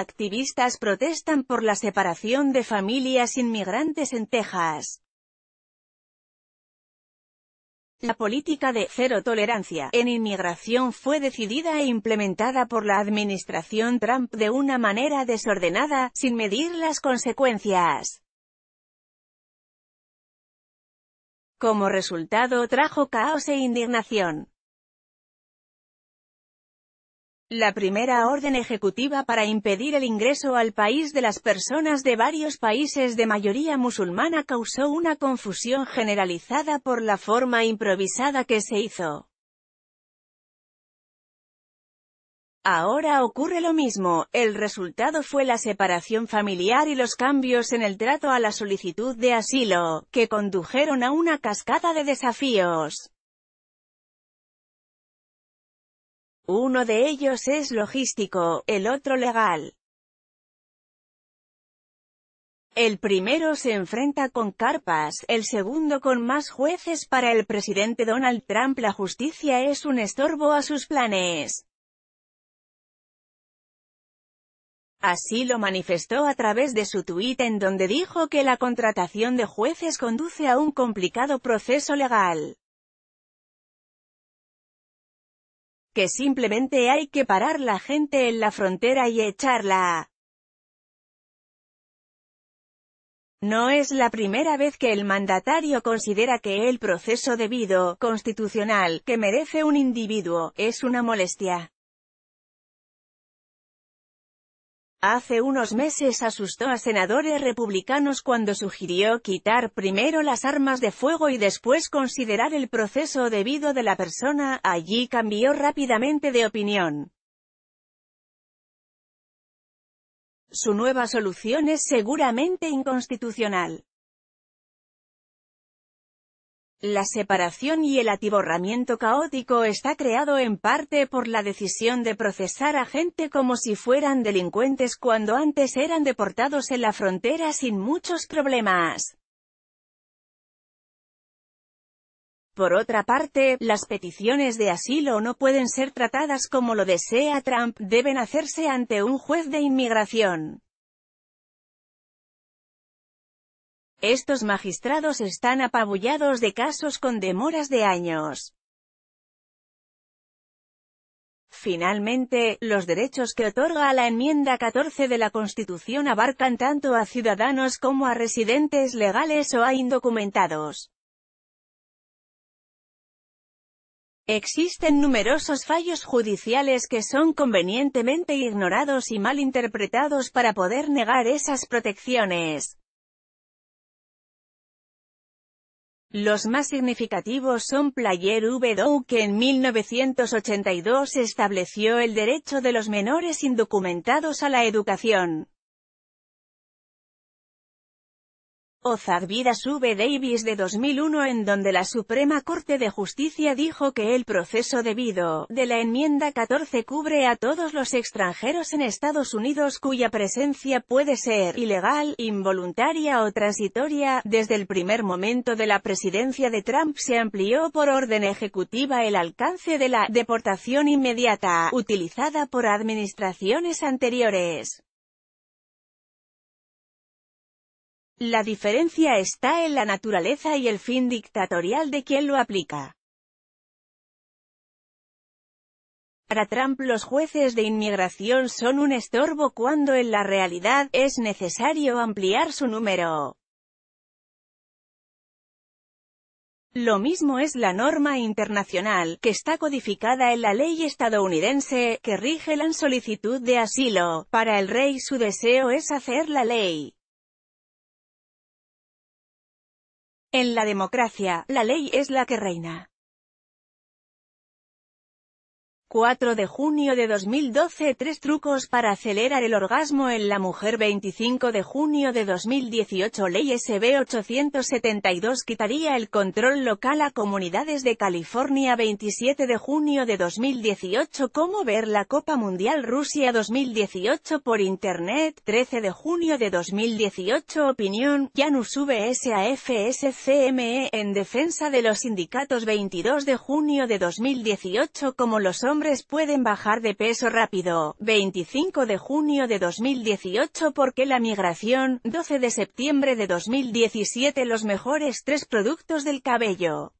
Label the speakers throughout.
Speaker 1: Activistas protestan por la separación de familias inmigrantes en Texas. La política de «cero tolerancia» en inmigración fue decidida e implementada por la administración Trump de una manera desordenada, sin medir las consecuencias. Como resultado trajo caos e indignación la primera orden ejecutiva para impedir el ingreso al país de las personas de varios países de mayoría musulmana causó una confusión generalizada por la forma improvisada que se hizo. Ahora ocurre lo mismo, el resultado fue la separación familiar y los cambios en el trato a la solicitud de asilo, que condujeron a una cascada de desafíos. Uno de ellos es logístico, el otro legal. El primero se enfrenta con carpas, el segundo con más jueces para el presidente Donald Trump. La justicia es un estorbo a sus planes. Así lo manifestó a través de su tuit en donde dijo que la contratación de jueces conduce a un complicado proceso legal. que simplemente hay que parar la gente en la frontera y echarla. No es la primera vez que el mandatario considera que el proceso debido, constitucional, que merece un individuo, es una molestia. Hace unos meses asustó a senadores republicanos cuando sugirió quitar primero las armas de fuego y después considerar el proceso debido de la persona, allí cambió rápidamente de opinión. Su nueva solución es seguramente inconstitucional. La separación y el atiborramiento caótico está creado en parte por la decisión de procesar a gente como si fueran delincuentes cuando antes eran deportados en la frontera sin muchos problemas. Por otra parte, las peticiones de asilo no pueden ser tratadas como lo desea Trump, deben hacerse ante un juez de inmigración. Estos magistrados están apabullados de casos con demoras de años. Finalmente, los derechos que otorga la enmienda 14 de la Constitución abarcan tanto a ciudadanos como a residentes legales o a indocumentados. Existen numerosos fallos judiciales que son convenientemente ignorados y mal interpretados para poder negar esas protecciones. Los más significativos son Player V. Dow que en 1982 estableció el derecho de los menores indocumentados a la educación. Ozad Vidas V. Davis de 2001 en donde la Suprema Corte de Justicia dijo que el proceso debido de la enmienda 14 cubre a todos los extranjeros en Estados Unidos cuya presencia puede ser ilegal, involuntaria o transitoria. Desde el primer momento de la presidencia de Trump se amplió por orden ejecutiva el alcance de la deportación inmediata, utilizada por administraciones anteriores. La diferencia está en la naturaleza y el fin dictatorial de quien lo aplica. Para Trump los jueces de inmigración son un estorbo cuando en la realidad, es necesario ampliar su número. Lo mismo es la norma internacional, que está codificada en la ley estadounidense, que rige la solicitud de asilo. Para el rey su deseo es hacer la ley. En la democracia, la ley es la que reina. 4 de junio de 2012 Tres trucos para acelerar el orgasmo en la mujer 25 de junio de 2018 Ley SB 872 quitaría el control local a comunidades de California 27 de junio de 2018 Cómo ver la Copa Mundial Rusia 2018 por Internet 13 de junio de 2018 Opinión Janus VSAFSCME en defensa de los sindicatos 22 de junio de 2018 Como los hombres hombres pueden bajar de peso rápido, 25 de junio de 2018 porque la migración, 12 de septiembre de 2017 los mejores tres productos del cabello.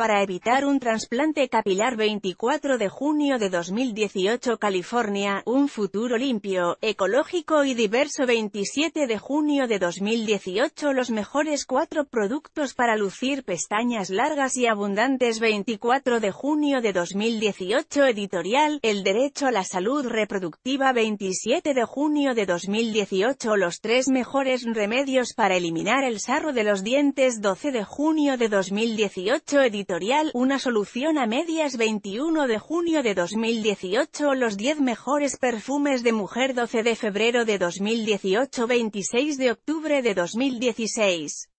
Speaker 1: para evitar un trasplante capilar 24 de junio de 2018 California, un futuro limpio, ecológico y diverso 27 de junio de 2018 los mejores cuatro productos para lucir pestañas largas y abundantes 24 de junio de 2018 editorial, el derecho a la salud reproductiva 27 de junio de 2018 los tres mejores remedios para eliminar el sarro de los dientes 12 de junio de 2018 editorial una solución a medias 21 de junio de 2018 Los 10 mejores perfumes de mujer 12 de febrero de 2018 26 de octubre de 2016